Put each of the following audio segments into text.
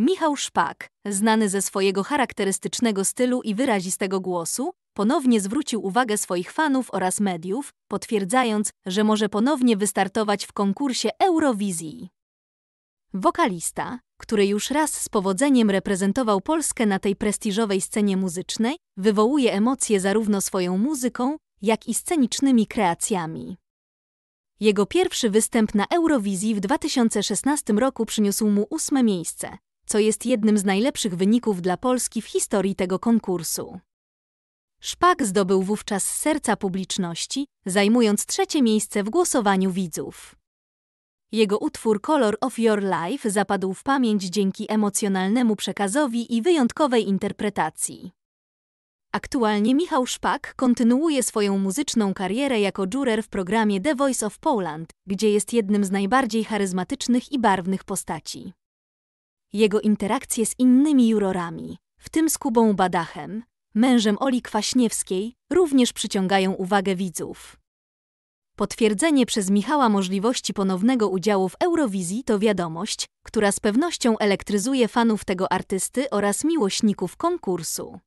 Michał Szpak, znany ze swojego charakterystycznego stylu i wyrazistego głosu, ponownie zwrócił uwagę swoich fanów oraz mediów, potwierdzając, że może ponownie wystartować w konkursie Eurowizji. Wokalista, który już raz z powodzeniem reprezentował Polskę na tej prestiżowej scenie muzycznej, wywołuje emocje zarówno swoją muzyką, jak i scenicznymi kreacjami. Jego pierwszy występ na Eurowizji w 2016 roku przyniósł mu ósme miejsce, co jest jednym z najlepszych wyników dla Polski w historii tego konkursu. Szpak zdobył wówczas serca publiczności, zajmując trzecie miejsce w głosowaniu widzów. Jego utwór Color of Your Life zapadł w pamięć dzięki emocjonalnemu przekazowi i wyjątkowej interpretacji. Aktualnie Michał Szpak kontynuuje swoją muzyczną karierę jako juror w programie The Voice of Poland, gdzie jest jednym z najbardziej charyzmatycznych i barwnych postaci jego interakcje z innymi jurorami, w tym z Kubą Badachem, mężem Oli Kwaśniewskiej, również przyciągają uwagę widzów. Potwierdzenie przez Michała możliwości ponownego udziału w Eurowizji to wiadomość, która z pewnością elektryzuje fanów tego artysty oraz miłośników konkursu.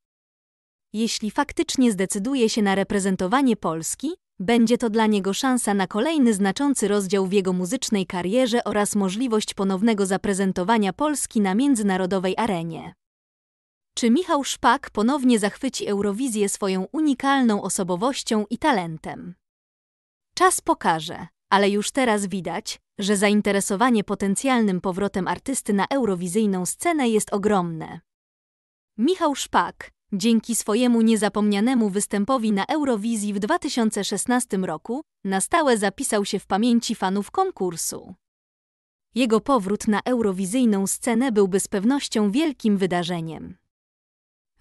Jeśli faktycznie zdecyduje się na reprezentowanie Polski, będzie to dla niego szansa na kolejny znaczący rozdział w jego muzycznej karierze oraz możliwość ponownego zaprezentowania Polski na międzynarodowej arenie. Czy Michał Szpak ponownie zachwyci Eurowizję swoją unikalną osobowością i talentem? Czas pokaże, ale już teraz widać, że zainteresowanie potencjalnym powrotem artysty na eurowizyjną scenę jest ogromne. Michał Szpak, Dzięki swojemu niezapomnianemu występowi na Eurowizji w 2016 roku na stałe zapisał się w pamięci fanów konkursu. Jego powrót na eurowizyjną scenę byłby z pewnością wielkim wydarzeniem.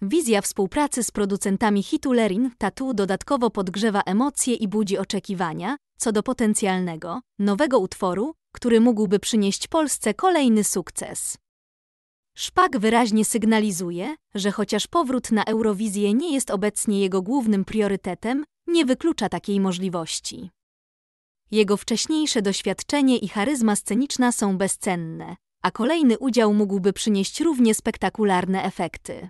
Wizja współpracy z producentami hitu Lerin Tattoo dodatkowo podgrzewa emocje i budzi oczekiwania co do potencjalnego, nowego utworu, który mógłby przynieść Polsce kolejny sukces. Szpak wyraźnie sygnalizuje, że chociaż powrót na Eurowizję nie jest obecnie jego głównym priorytetem, nie wyklucza takiej możliwości. Jego wcześniejsze doświadczenie i charyzma sceniczna są bezcenne, a kolejny udział mógłby przynieść równie spektakularne efekty.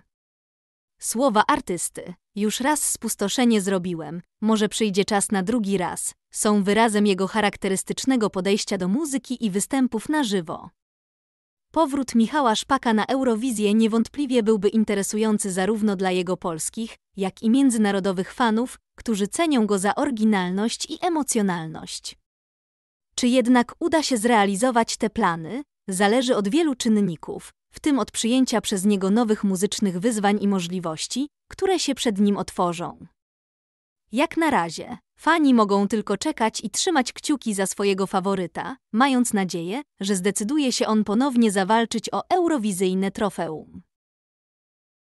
Słowa artysty, już raz spustoszenie zrobiłem, może przyjdzie czas na drugi raz, są wyrazem jego charakterystycznego podejścia do muzyki i występów na żywo. Powrót Michała Szpaka na Eurowizję niewątpliwie byłby interesujący zarówno dla jego polskich, jak i międzynarodowych fanów, którzy cenią go za oryginalność i emocjonalność. Czy jednak uda się zrealizować te plany, zależy od wielu czynników, w tym od przyjęcia przez niego nowych muzycznych wyzwań i możliwości, które się przed nim otworzą. Jak na razie, Fani mogą tylko czekać i trzymać kciuki za swojego faworyta, mając nadzieję, że zdecyduje się on ponownie zawalczyć o eurowizyjne trofeum.